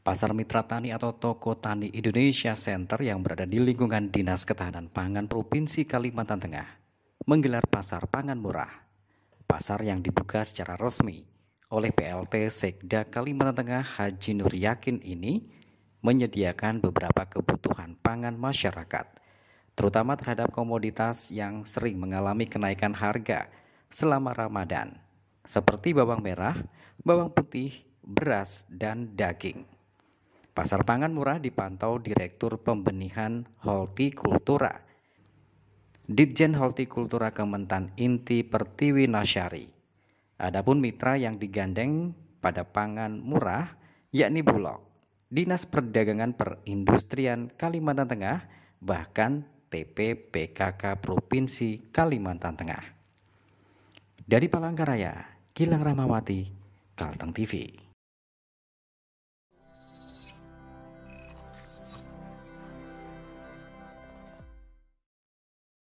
Pasar Mitra Tani atau Toko Tani Indonesia Center yang berada di lingkungan Dinas Ketahanan Pangan Provinsi Kalimantan Tengah menggelar pasar pangan murah. Pasar yang dibuka secara resmi oleh PLT Sekda Kalimantan Tengah Haji Nur Yakin ini menyediakan beberapa kebutuhan pangan masyarakat, terutama terhadap komoditas yang sering mengalami kenaikan harga selama Ramadan, seperti bawang merah, bawang putih, beras, dan daging. Pasar pangan murah dipantau Direktur Pembenihan Hortikultura. Ditjen Hortikultura Kementan Inti Pertiwi Nasyari. Adapun mitra yang digandeng pada pangan murah yakni Bulog, Dinas Perdagangan Perindustrian Kalimantan Tengah, bahkan TPPKK Provinsi Kalimantan Tengah. Dari Palangkaraya, Gilang Ramawati, Kalteng TV.